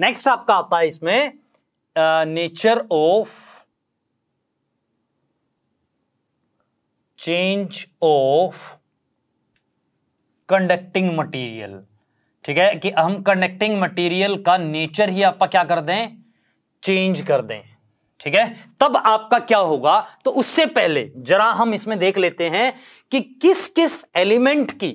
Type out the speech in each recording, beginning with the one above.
next आपका आता है इसमें nature of change of conducting material ठीक है कि हम कंडक्टिंग मटेरियल का नेचर ही आपका क्या कर दें चेंज कर दें ठीक है तब आपका क्या होगा तो उससे पहले जरा हम इसमें देख लेते हैं कि किस किस एलिमेंट की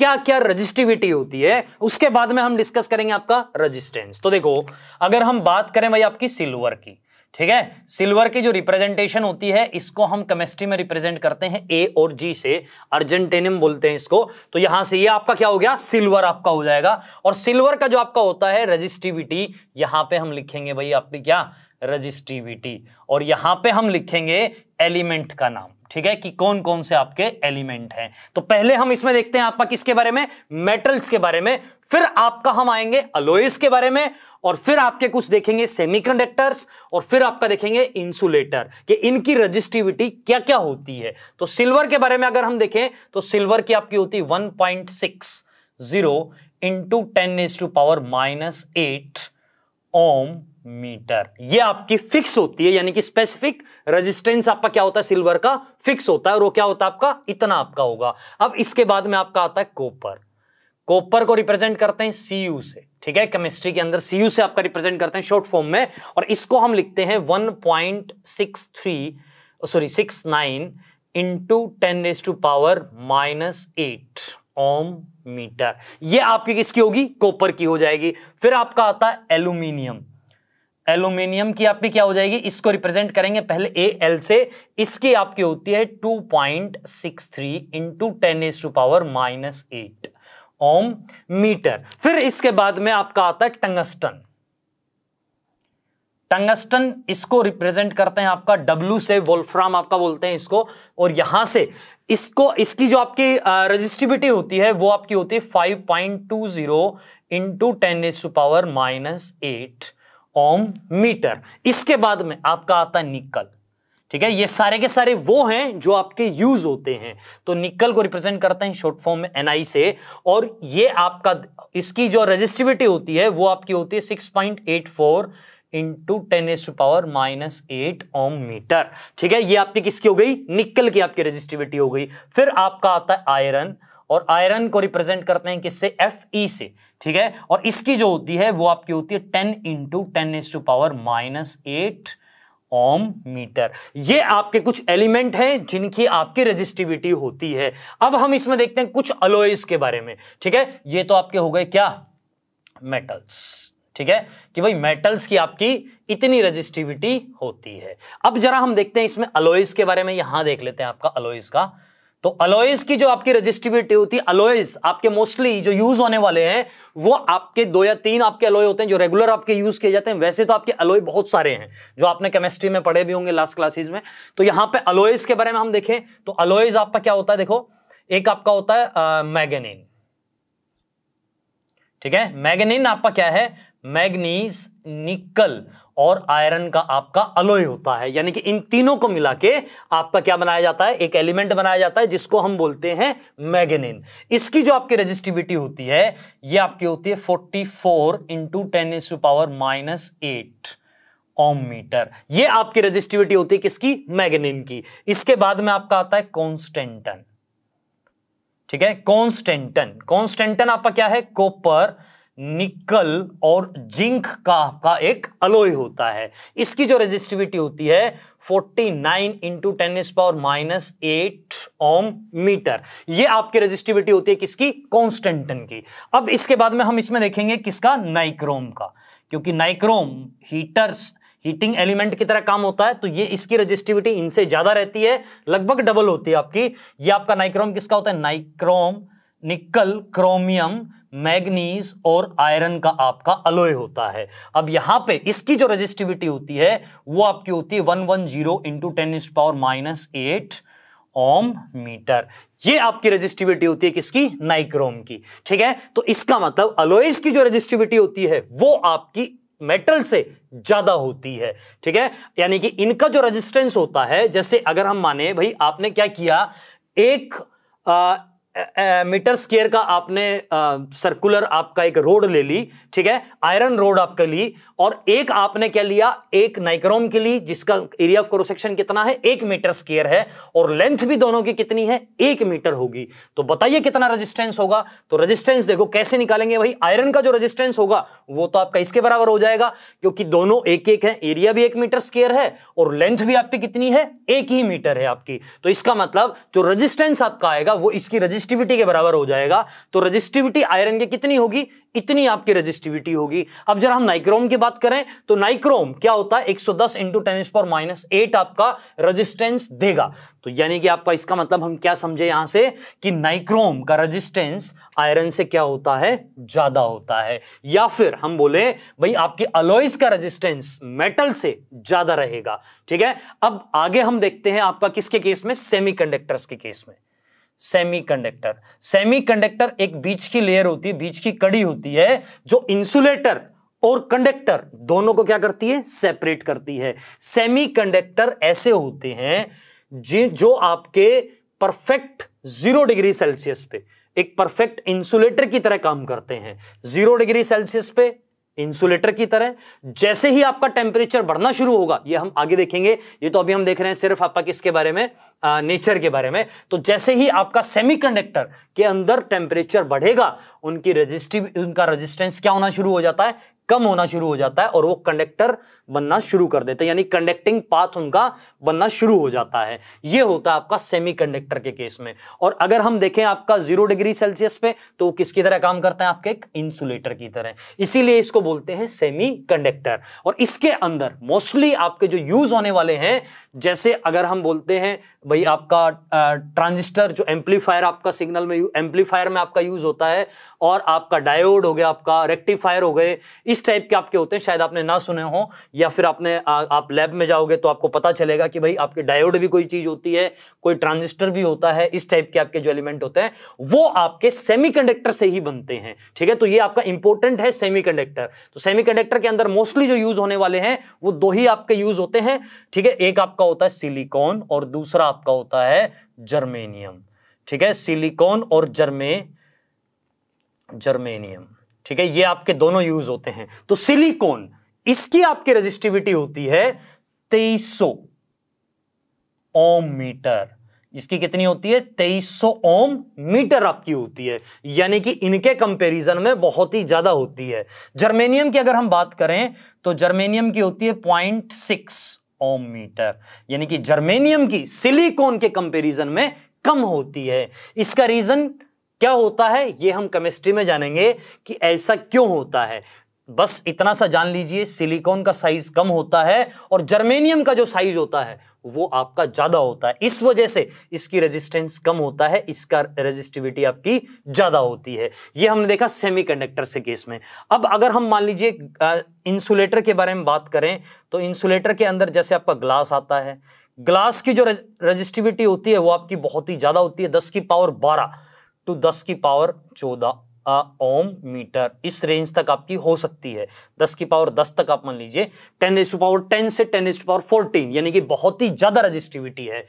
क्या क्या रजिस्टिविटी होती है उसके बाद में हम डिस्कस करेंगे आपका रजिस्टेंस तो देखो अगर हम बात करें भाई आपकी सिल्वर की ठीक है सिल्वर की जो रिप्रेजेंटेशन होती है इसको हम केमिस्ट्री में रिप्रेजेंट करते हैं ए और जी से अर्जेंटेनियम बोलते हैं इसको तो यहां से ये यह आपका क्या हो गया सिल्वर आपका हो जाएगा और सिल्वर का जो आपका होता है रजिस्टिविटी यहां पे हम लिखेंगे भाई आपकी क्या रजिस्टिविटी और यहां पे हम लिखेंगे एलिमेंट का नाम ठीक है कि कौन कौन से आपके एलिमेंट हैं तो पहले हम इसमें देखते हैं आपका किसके बारे में मेटल्स के बारे में फिर आपका हम आएंगे अलोइस के बारे में और फिर आपके कुछ देखेंगे सेमीकंडक्टर्स और फिर आपका देखेंगे इंसुलेटर कि इनकी रजिस्टिविटी क्या क्या होती है तो सिल्वर के बारे में अगर हम देखें तो सिल्वर की आपकी होती one point six zero into ten is to power minus eight ohm meter ये आपकी फिक्स होती है यानी कि स्पेसिफिक रेजिस्टेंस आपका क्या होता है सिल्वर का फिक्स होता है और वो क्या होता है आपका इतना आपका होगा अब इसके बाद में आपका आता है कोपर कोपर को रिप्रेजेंट करते हैं सीयू से ठीक है केमिस्ट्री के अंदर यू से आपका रिप्रेजेंट करते हैं शॉर्ट फॉर्म में और इसको हम लिखते हैं three sorry six nine into ten as to power minus eight ohm meter ये आपकी किसकी होगी कॉपर की हो जाएगी फिर आपका आता है एल्यूमिनियम एल्यूमिनियम की आपकी क्या हो जाएगी इसको रिप्रेजेंट करेंगे पहले ए एल से इसकी आपकी होती है 2.63 point six three into ten as to power minus eight ohm meter फिर इसके बाद में आपका आता है टंगस्टन टंगस्टन इसको रिप्रेजेंट करते हैं आपका डब्ल्यू से वोल्फ्राम आपका बोलते हैं इसको और यहां से इसको इसकी जो आपकी रजिस्टिविटी होती है वो आपकी होती है five point two zero into ten as to power minus eight ohm meter इसके बाद में आपका आता है निकल ठीक है ये सारे के सारे वो हैं जो आपके यूज होते हैं तो निकल को रिप्रेजेंट करते हैं शॉर्ट फॉर्म में एनआई से और ये आपका इसकी जो रजिस्टिविटी होती है वो आपकी होती है six point eight four into ten as to power minus eight ohm meter ठीक है ये आपकी किसकी हो गई निकल की आपकी रजिस्टिविटी हो गई फिर आपका आता है आयरन और आयरन को रिप्रेजेंट करते हैं किससे एफ ई से ठीक है और इसकी जो होती है वो आपकी होती है ten into ten as to power minus eight ohm meter ये आपके कुछ एलिमेंट हैं जिनकी आपकी रजिस्टिविटी होती है अब हम इसमें देखते हैं कुछ अलोइस के बारे में ठीक है ये तो आपके हो गए क्या मेटल्स ठीक है कि भाई मेटल्स की आपकी इतनी रजिस्टिविटी होती है अब जरा हम देखते हैं इसमें अलोइस के बारे में यहां देख लेते हैं आपका अलोइस का तो अलोइस की जो आपकी रजिस्टिबिलिटी होती है अलोइस आपके मोस्टली जो यूज होने वाले हैं वो आपके दो या तीन आपके अलोय होते हैं जो रेगुलर आपके यूज किए जाते हैं वैसे तो आपके अलोय बहुत सारे हैं जो आपने केमिस्ट्री में पढ़े भी होंगे लास्ट क्लासेज में तो यहां पे अलोइस के बारे में हम देखें तो अलोइस आपका क्या होता है देखो एक आपका होता है मैगनिन ठीक है मैगनिन आपका क्या है मैग्नीज निकल और आयरन का आपका अलोय होता है यानी कि इन तीनों को मिला के आपका क्या बनाया जाता है एक एलिमेंट बनाया जाता है जिसको हम बोलते हैं मैगेनिन इसकी जो आपकी रेजिस्टिविटी होती है ये आपकी होती है forty four into ten is to power minus eight ohm meter ये आपकी रजिस्टिविटी होती है किसकी मैगनिन की इसके बाद में आपका आता है कॉन्स्टेंटन ठीक है कॉन्स्टेंटन कॉन्स्टेंटन आपका क्या है कॉपर निकल और जिंक का का एक अलोय होता है इसकी जो रेजिस्टिविटी होती है 49 nine into ten power minus eight ohm meter ये आपकी रेजिस्टिविटी होती है किसकी कॉन्स्टेंटन की अब इसके बाद में हम इसमें देखेंगे किसका नाइक्रोम का क्योंकि नाइक्रोम हीटर्स हीटिंग एलिमेंट की तरह काम होता है तो ये इसकी रेजिस्टिविटी इनसे ज्यादा रहती है लगभग डबल होती है आपकी ये आपका नाइक्रोम किसका होता है नाइक्रोम निकल क्रोमियम मैग्नीज और आयरन का आपका अलोय होता है अब यहां पे इसकी जो रजिस्टिविटी होती है वो आपकी होती है 110 one zero into ten power minus eight ohm meter ये आपकी रजिस्टिविटी होती है किसकी नाइक्रोम की ठीक है तो इसका मतलब अलोइस की जो रजिस्टिविटी होती है वो आपकी मेटल से ज्यादा होती है ठीक है यानी कि इनका जो रेजिस्टेंस होता है जैसे अगर हम माने भाई आपने क्या किया एक आ, मीटर स्केयर का आपने सर्कुलर आपका एक रोड ले ली ठीक है आयरन रोड आपका ली और एक आपने क्या लिया एक नाइक्रोम की लिए जिसका एरिया ऑफ क्रोसेक्शन कितना है एक मीटर स्केयर है और लेंथ भी दोनों की कितनी है एक मीटर होगी तो बताइए कितना रेजिस्टेंस होगा तो रेजिस्टेंस देखो कैसे निकालेंगे भाई आयरन का जो रजिस्टेंस होगा वो तो आपका इसके बराबर हो जाएगा क्योंकि दोनों एक एक है एरिया भी एक मीटर स्केयर है और लेंथ भी आपकी कितनी है एक ही मीटर है आपकी तो इसका मतलब जो रजिस्टेंस आपका आएगा वो इसकी रजिस्टेंस रजिस्टिविटी के बराबर हो जाएगा तो रजिस्टिविटी आयरन की कितनी होगी इतनी आपकी रजिस्टिविटी होगी अब जरा हम नाइक्रोम की बात करें तो नाइक्रोम क्या होता है 110 सौ दस इंटू टेन पर माइनस एट आपका रजिस्टेंस देगा तो यानी कि आपका इसका मतलब हम क्या समझे यहां से कि नाइक्रोम का रजिस्टेंस आयरन से क्या होता है ज्यादा होता है या फिर हम बोले भाई आपके अलोइस का रजिस्टेंस मेटल से ज्यादा रहेगा ठीक है अब आगे हम देखते हैं आपका किसके केस में सेमी के केस में सेमीकंडक्टर सेमीकंडक्टर एक बीच की लेयर होती है बीच की कड़ी होती है जो इंसुलेटर और कंडक्टर दोनों को क्या करती है सेपरेट करती है सेमीकंडक्टर ऐसे होते हैं जो आपके परफेक्ट जीरो डिग्री सेल्सियस पे एक परफेक्ट इंसुलेटर की तरह काम करते हैं जीरो डिग्री सेल्सियस पे इंसुलेटर की तरह जैसे ही आपका टेम्परेचर बढ़ना शुरू होगा ये हम आगे देखेंगे ये तो अभी हम देख रहे हैं सिर्फ आपका किसके बारे में आ, नेचर के बारे में तो जैसे ही आपका सेमीकंडक्टर के अंदर टेम्परेचर बढ़ेगा उनकी रजिस्टिव उनका रजिस्टेंस क्या होना शुरू हो जाता है कम होना शुरू हो जाता है और वो कंडक्टर बनना शुरू कर देते हैं यानी कंडक्टिंग पाथ उनका बनना शुरू हो जाता है ये होता है आपका सेमी के केस में और अगर हम देखें आपका जीरो डिग्री सेल्सियस पे तो वो किसकी तरह काम करता है आपके एक इंसुलेटर की तरह इसीलिए इसको बोलते हैं सेमी कंडक्टर और इसके अंदर मोस्टली आपके जो यूज होने वाले हैं जैसे अगर हम बोलते हैं भाई आपका ट्रांजिस्टर जो एम्पलीफायर आपका सिग्नल में एम्पलीफायर में आपका यूज होता है और आपका डायोड हो गया आपका रेक्टिफायर हो गए इस टाइप के आपके होते हैं शायद आपने ना सुने हो या फिर आपने आ, आप लैब में जाओगे तो आपको पता चलेगा कि भाई आपके डायोड भी कोई चीज़ होती है कोई ट्रांजिस्टर भी होता है इस टाइप के आपके जो एलिमेंट होते हैं वो आपके सेमीकंडक्टर से ही बनते हैं ठीक है तो ये आपका इंपॉर्टेंट है सेमीकंडक्टर तो सेमीकंडक्टर के अंदर मोस्टली जो यूज होने वाले हैं वो दो ही आपके यूज होते हैं ठीक है एक आपका होता है सिलिकॉन और दूसरा आपका होता है जर्मेनियम ठीक है सिलिकॉन और जर्मे जर्मेनियम ठीक है ये आपके दोनों यूज होते हैं तो सिलिकॉन इसकी आपकी रजिस्टिविटी होती है 2300 ओम मीटर इसकी कितनी होती है 2300 ओम मीटर आपकी होती है यानी कि इनके कंपैरिजन में बहुत ही ज्यादा होती है जर्मेनियम की अगर हम बात करें तो जर्मेनियम की होती है पॉइंट सिक्स ओम मीटर यानी कि जर्मेनियम की सिलिकॉन के कंपैरिजन में कम होती है इसका रीजन क्या होता है ये हम केमिस्ट्री में जानेंगे कि ऐसा क्यों होता है बस इतना सा जान लीजिए सिलिकॉन का साइज कम होता है और जर्मेनियम का जो साइज होता है वो आपका ज्यादा होता है इस वजह से इसकी रेजिस्टेंस कम होता है इसका रेजिस्टिविटी आपकी ज्यादा होती है ये हमने देखा सेमीकंडक्टर से केस में अब अगर हम मान लीजिए इंसुलेटर के बारे में बात करें तो इंसुलेटर के अंदर जैसे आपका ग्लास आता है ग्लास की जो रजिस्टिविटी होती है वो आपकी बहुत ही ज्यादा होती है दस की पावर बारह टू दस की पावर चौदह ओम मीटर इस रेंज तक आपकी हो सकती है दस की पावर दस तक आप मान लीजिए ten as to power ten से ten as to power fourteen यानी कि बहुत ही ज़्यादा रजिस्टिविटी है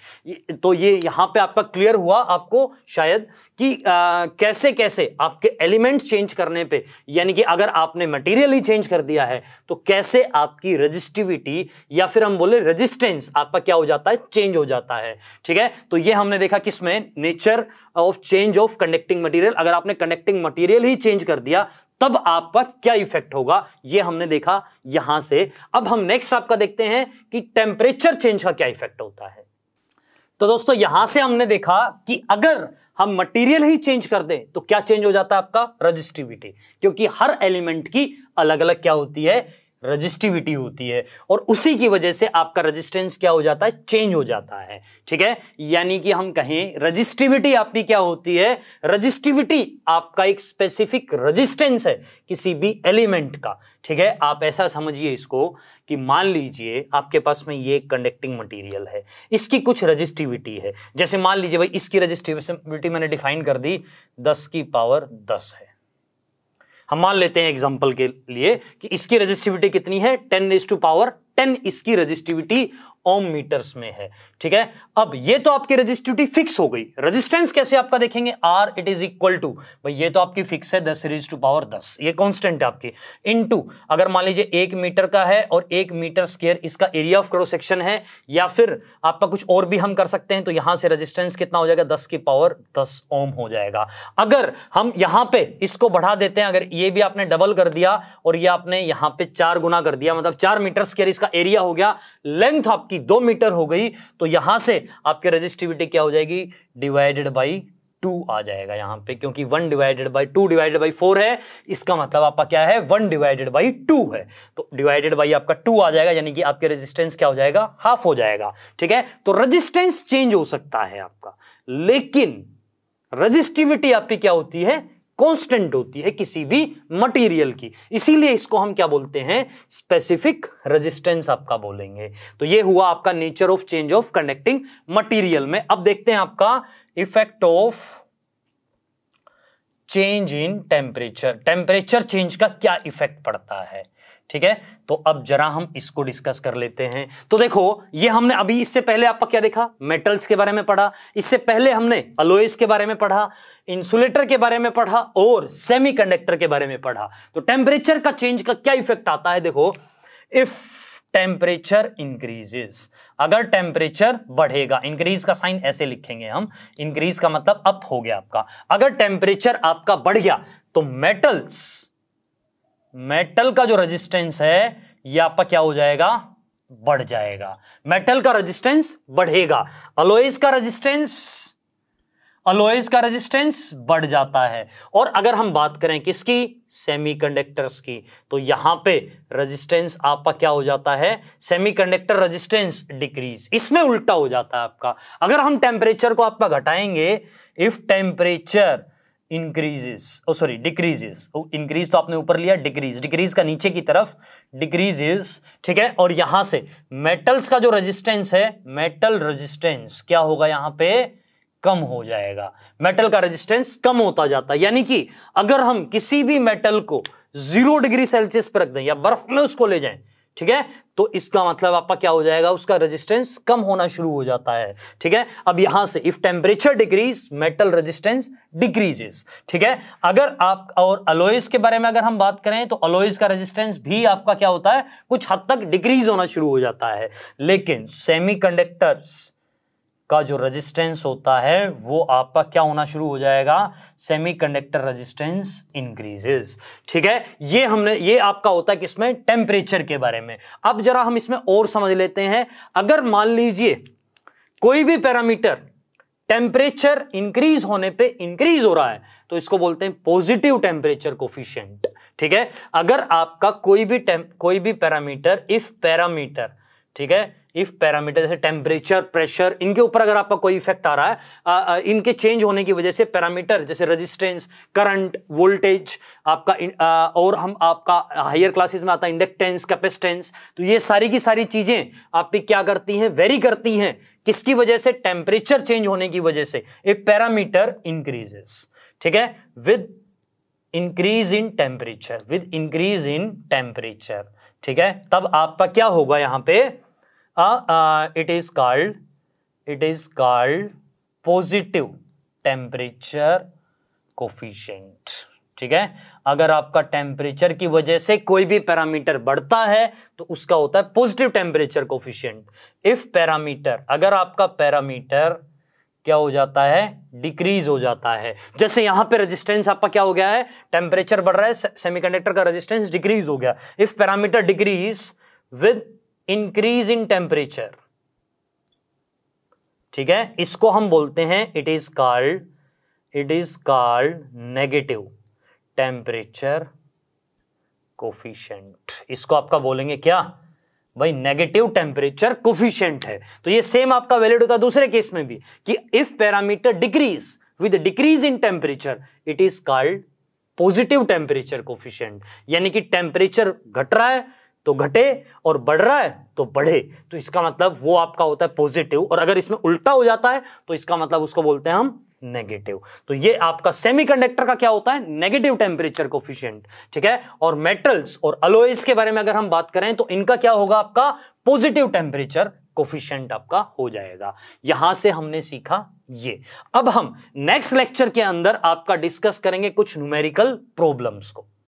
तो ये यहां पे आपका क्लियर हुआ आपको शायद कि आ, कैसे कैसे आपके एलिमेंट चेंज करने पे यानी कि अगर आपने मटेरियल ही चेंज कर दिया है तो कैसे आपकी रजिस्टिविटी या फिर हम बोले रजिस्टेंस आपका क्या हो जाता है चेंज हो जाता है ठीक है तो ये हमने देखा किसमें nature of change of conducting material अगर आपने कंडक्टिंग मटीरियल मटेरियल ही चेंज कर दिया तब आपका क्या इफेक्ट होगा ये हमने देखा यहां से अब हम नेक्स्ट आपका देखते हैं कि टेम्परेचर चेंज का क्या इफेक्ट होता है तो दोस्तों यहां से हमने देखा कि अगर हम मटेरियल ही चेंज कर दें तो क्या चेंज हो जाता है आपका रजिस्टिविटी क्योंकि हर एलिमेंट की अलग अलग क्या होती है रजिस्टिविटी होती है और उसी की वजह से आपका रजिस्टेंस क्या हो जाता है चेंज हो जाता है ठीक है यानी कि हम कहें रजिस्टिविटी आपकी क्या होती है रजिस्टिविटी आपका एक स्पेसिफिक रजिस्टेंस है किसी भी एलिमेंट का ठीक है आप ऐसा समझिए इसको कि मान लीजिए आपके पास में ये कंडक्टिंग मटेरियल है इसकी कुछ रजिस्टिविटी है जैसे मान लीजिए भाई इसकी रजिस्टिविटी मैंने डिफाइन कर दी दस की पावर दस है हम मान लेते हैं एग्जाम्पल के लिए कि इसकी रजिस्टिविटी कितनी है ten is to power ten इसकी रजिस्टिविटी ओम मीटर्स में है ठीक है अब ये तो आपकी रजिस्टिविटी फिक्स हो गई रजिस्टेंस कैसे आपका देखेंगे R it is equal to भाई ये तो आपकी फिक्स है दस सीरीज टू पावर दस ये कांस्टेंट है आपकी इन टू अगर मान लीजिए एक मीटर का है और एक मीटर स्केयर इसका एरिया ऑफ क्रो सेक्शन है या फिर आपका कुछ और भी हम कर सकते हैं तो यहां से रजिस्टेंस कितना हो जाएगा दस की पावर दस ओम हो जाएगा अगर हम यहां पर इसको बढ़ा देते हैं अगर ये भी आपने डबल कर दिया और ये आपने यहां पर चार गुना कर दिया मतलब चार मीटर स्केयर इसका एरिया हो गया लेंथ आपकी आपकी दो मीटर हो गई तो यहां से आपकी रजिस्टिविटी क्या हो जाएगी डिवाइडेड बाई टू आ जाएगा यहां पे क्योंकि one divided by two divided by four है इसका मतलब आपका क्या है वन डिवाइडेड बाई टू है तो डिवाइडेड बाई आपका टू आ जाएगा यानी कि आपके रेजिस्टेंस क्या हो जाएगा हाफ हो जाएगा ठीक है तो रेजिस्टेंस चेंज हो सकता है आपका लेकिन रजिस्टिविटी आपकी क्या होती है कांस्टेंट होती है किसी भी मटेरियल की इसीलिए इसको हम क्या बोलते हैं स्पेसिफिक रेजिस्टेंस आपका बोलेंगे तो ये हुआ आपका nature of change of conducting material में अब देखते हैं आपका effect of change in temperature temperature change का क्या इफेक्ट पड़ता है ठीक है तो अब जरा हम इसको डिस्कस कर लेते हैं तो देखो ये हमने अभी इससे पहले आपका क्या देखा मेटल्स के बारे में पढ़ा इससे पहले हमने अलोइस के बारे में पढ़ा इंसुलेटर के बारे में पढ़ा और सेमीकंडक्टर के बारे में पढ़ा तो टेम्परेचर का चेंज का क्या इफेक्ट आता है देखो इफ टेम्परेचर इंक्रीजेस अगर टेम्परेचर बढ़ेगा इंक्रीज का साइन ऐसे लिखेंगे हम इंक्रीज का मतलब अप हो गया आपका अगर टेम्परेचर आपका बढ़ गया तो मेटल्स मेटल का जो रेजिस्टेंस है ये आपका क्या हो जाएगा बढ़ जाएगा मेटल का रेजिस्टेंस बढ़ेगा अलोइस का रेजिस्टेंस अलोइस का रेजिस्टेंस बढ़ जाता है और अगर हम बात करें किसकी सेमीकंडक्टर्स की तो यहां पे रेजिस्टेंस आपका क्या हो जाता है सेमीकंडक्टर रेजिस्टेंस डिक्रीज इसमें उल्टा हो जाता है आपका अगर हम टेम्परेचर को आपका घटाएंगे if temperature increases oh sorry decreases increase तो आपने ऊपर लिया डिक्रीज डिक्रीज का नीचे की तरफ डिक्रीजेस ठीक है और यहां से मेटल्स का जो रेजिस्टेंस है मेटल रेजिस्टेंस क्या होगा यहां पे कम हो जाएगा मेटल का रेजिस्टेंस कम होता जाता है यानी कि अगर हम किसी भी मेटल को जीरो डिग्री सेल्सियस पर रख दें या बर्फ में उसको ले जाएं ठीक है तो इसका मतलब आपका क्या हो जाएगा उसका रेजिस्टेंस कम होना शुरू हो जाता है ठीक है अब यहां से if temperature decrease metal resistance decreases ठीक है अगर आप और अलोइस के बारे में अगर हम बात करें तो अलोइस का रेजिस्टेंस भी आपका क्या होता है कुछ हद तक डिक्रीज होना शुरू हो जाता है लेकिन सेमी कंडक्टर्स का जो रजिस्टेंस होता है वो आपका क्या होना शुरू हो जाएगा सेमीकंडक्टर रजिस्टेंस इंक्रीजेस ठीक है ये हमने ये आपका होता है किसमें टेम्परेचर के बारे में अब जरा हम इसमें और समझ लेते हैं अगर मान लीजिए कोई भी पैरामीटर टेम्परेचर इंक्रीज होने पे इंक्रीज हो रहा है तो इसको बोलते हैं पॉजिटिव टेम्परेचर कोफिशियंट ठीक है अगर आपका कोई भी कोई भी पैरामीटर इफ पैरामीटर ठीक है इफ पैरामीटर जैसे टेम्परेचर प्रेशर इनके ऊपर अगर आपका कोई इफेक्ट आ रहा है आ, आ, इनके चेंज होने की वजह से पैरामीटर जैसे रजिस्टेंस करंट वोल्टेज आपका आ, और हम आपका हायर क्लासेस में आता है इंडक्टेंस कैपेसिटेंस तो ये सारी की सारी चीज़ें आपकी क्या करती हैं वेरी करती हैं किसकी वजह से टेम्परेचर चेंज होने की वजह से ए पैरामीटर इंक्रीजेस ठीक है with increase in temperature with increase in temperature ठीक है तब आपका क्या होगा यहां पे it is called it is called positive temperature coefficient ठीक है अगर आपका टेम्परेचर की वजह से कोई भी पैरामीटर बढ़ता है तो उसका होता है positive temperature coefficient if parameter अगर आपका पैरामीटर क्या हो जाता है डिक्रीज हो जाता है जैसे यहां पे रेजिस्टेंस आपका क्या हो गया है टेम्परेचर बढ़ रहा है सेमीकंडक्टर का रेजिस्टेंस डिक्रीज हो गया if parameter decrease with increase in temperature ठीक है इसको हम बोलते हैं it is called it is called negative temperature coefficient इसको आपका बोलेंगे क्या भाई नेगेटिव टेम्परेचर कोफिशियंट है तो ये सेम आपका वैलिड होता है दूसरे केस में भी कि if parameter decrease with decrease in temperature it is called positive temperature coefficient यानी कि टेम्परेचर घट रहा है तो घटे और बढ़ रहा है तो बढ़े तो इसका मतलब वो आपका होता है पॉजिटिव और अगर इसमें उल्टा हो जाता है तो इसका मतलब उसको बोलते हैं हम नेगेटिव तो ये आपका सेमीकंडक्टर का क्या होता है नेगेटिव टेम्परेचर कोफिशियंट ठीक है और मेटल्स और अलोइस के बारे में अगर हम बात करें तो इनका क्या होगा आपका पॉजिटिव टेम्परेचर कोफिशियंट आपका हो जाएगा यहां से हमने सीखा ये अब हम नेक्स्ट लेक्चर के अंदर आपका डिस्कस करेंगे कुछ न्यूमेरिकल प्रॉब्लम्स को